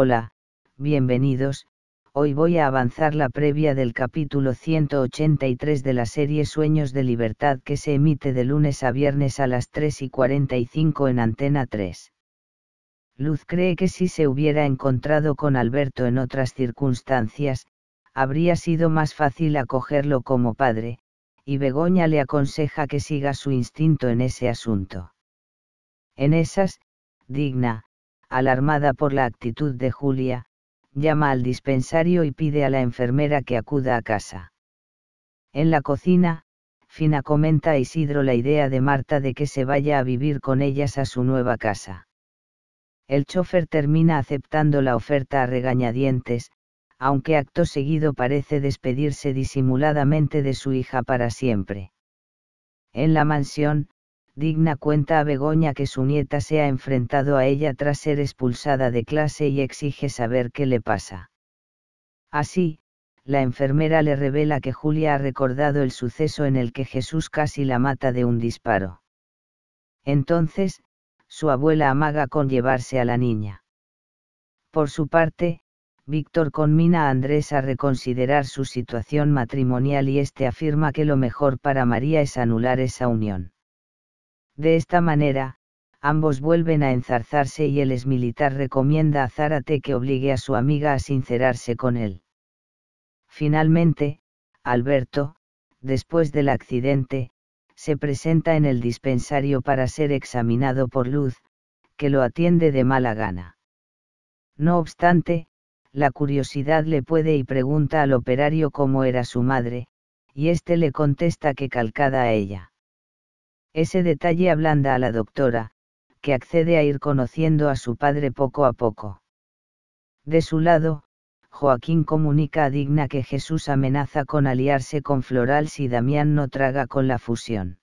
Hola, bienvenidos, hoy voy a avanzar la previa del capítulo 183 de la serie Sueños de Libertad que se emite de lunes a viernes a las 3 y 45 en Antena 3. Luz cree que si se hubiera encontrado con Alberto en otras circunstancias, habría sido más fácil acogerlo como padre, y Begoña le aconseja que siga su instinto en ese asunto. En esas, digna, alarmada por la actitud de Julia, llama al dispensario y pide a la enfermera que acuda a casa. En la cocina, Fina comenta a Isidro la idea de Marta de que se vaya a vivir con ellas a su nueva casa. El chofer termina aceptando la oferta a regañadientes, aunque acto seguido parece despedirse disimuladamente de su hija para siempre. En la mansión, digna cuenta a Begoña que su nieta se ha enfrentado a ella tras ser expulsada de clase y exige saber qué le pasa. Así, la enfermera le revela que Julia ha recordado el suceso en el que Jesús casi la mata de un disparo. Entonces, su abuela amaga con llevarse a la niña. Por su parte, Víctor conmina a Andrés a reconsiderar su situación matrimonial y este afirma que lo mejor para María es anular esa unión. De esta manera, ambos vuelven a enzarzarse y el exmilitar recomienda a Zárate que obligue a su amiga a sincerarse con él. Finalmente, Alberto, después del accidente, se presenta en el dispensario para ser examinado por Luz, que lo atiende de mala gana. No obstante, la curiosidad le puede y pregunta al operario cómo era su madre, y éste le contesta que calcada a ella. Ese detalle ablanda a la doctora, que accede a ir conociendo a su padre poco a poco. De su lado, Joaquín comunica a Digna que Jesús amenaza con aliarse con Floral si Damián no traga con la fusión.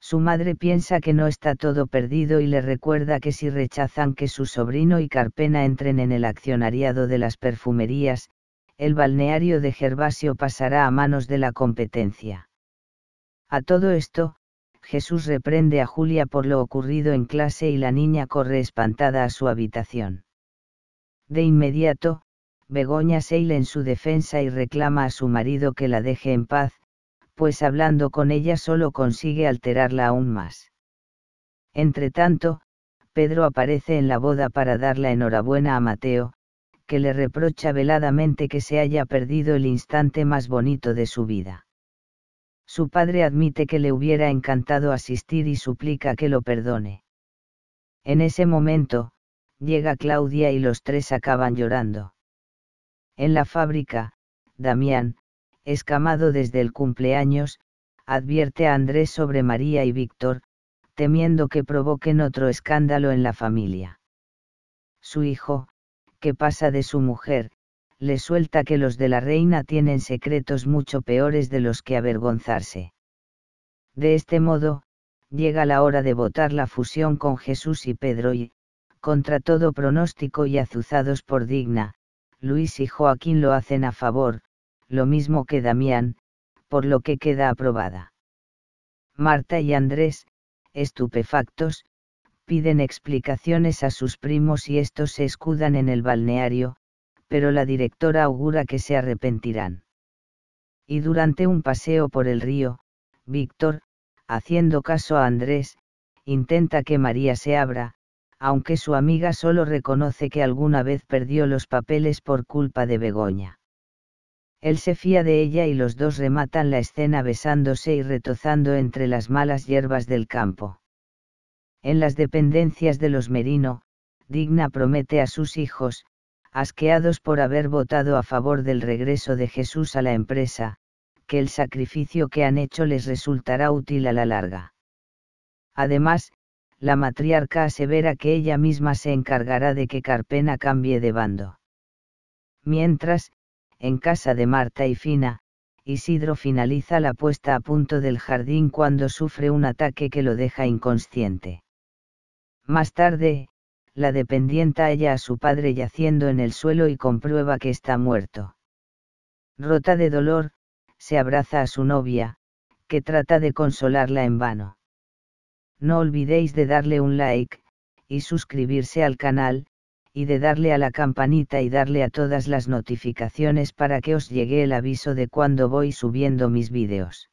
Su madre piensa que no está todo perdido y le recuerda que si rechazan que su sobrino y Carpena entren en el accionariado de las perfumerías, el balneario de Gervasio pasará a manos de la competencia. A todo esto, Jesús reprende a Julia por lo ocurrido en clase y la niña corre espantada a su habitación. De inmediato, Begoña se en su defensa y reclama a su marido que la deje en paz, pues hablando con ella solo consigue alterarla aún más. Entretanto, Pedro aparece en la boda para dar la enhorabuena a Mateo, que le reprocha veladamente que se haya perdido el instante más bonito de su vida. Su padre admite que le hubiera encantado asistir y suplica que lo perdone. En ese momento, llega Claudia y los tres acaban llorando. En la fábrica, Damián, escamado desde el cumpleaños, advierte a Andrés sobre María y Víctor, temiendo que provoquen otro escándalo en la familia. Su hijo, que pasa de su mujer, le suelta que los de la reina tienen secretos mucho peores de los que avergonzarse. De este modo, llega la hora de votar la fusión con Jesús y Pedro y, contra todo pronóstico y azuzados por Digna, Luis y Joaquín lo hacen a favor, lo mismo que Damián, por lo que queda aprobada. Marta y Andrés, estupefactos, piden explicaciones a sus primos y estos se escudan en el balneario, pero la directora augura que se arrepentirán. Y durante un paseo por el río, Víctor, haciendo caso a Andrés, intenta que María se abra, aunque su amiga solo reconoce que alguna vez perdió los papeles por culpa de Begoña. Él se fía de ella y los dos rematan la escena besándose y retozando entre las malas hierbas del campo. En las dependencias de los Merino, Digna promete a sus hijos, asqueados por haber votado a favor del regreso de Jesús a la empresa, que el sacrificio que han hecho les resultará útil a la larga. Además, la matriarca asevera que ella misma se encargará de que Carpena cambie de bando. Mientras, en casa de Marta y Fina, Isidro finaliza la puesta a punto del jardín cuando sufre un ataque que lo deja inconsciente. Más tarde, la dependienta halla a su padre yaciendo en el suelo y comprueba que está muerto. Rota de dolor, se abraza a su novia, que trata de consolarla en vano. No olvidéis de darle un like, y suscribirse al canal, y de darle a la campanita y darle a todas las notificaciones para que os llegue el aviso de cuando voy subiendo mis vídeos.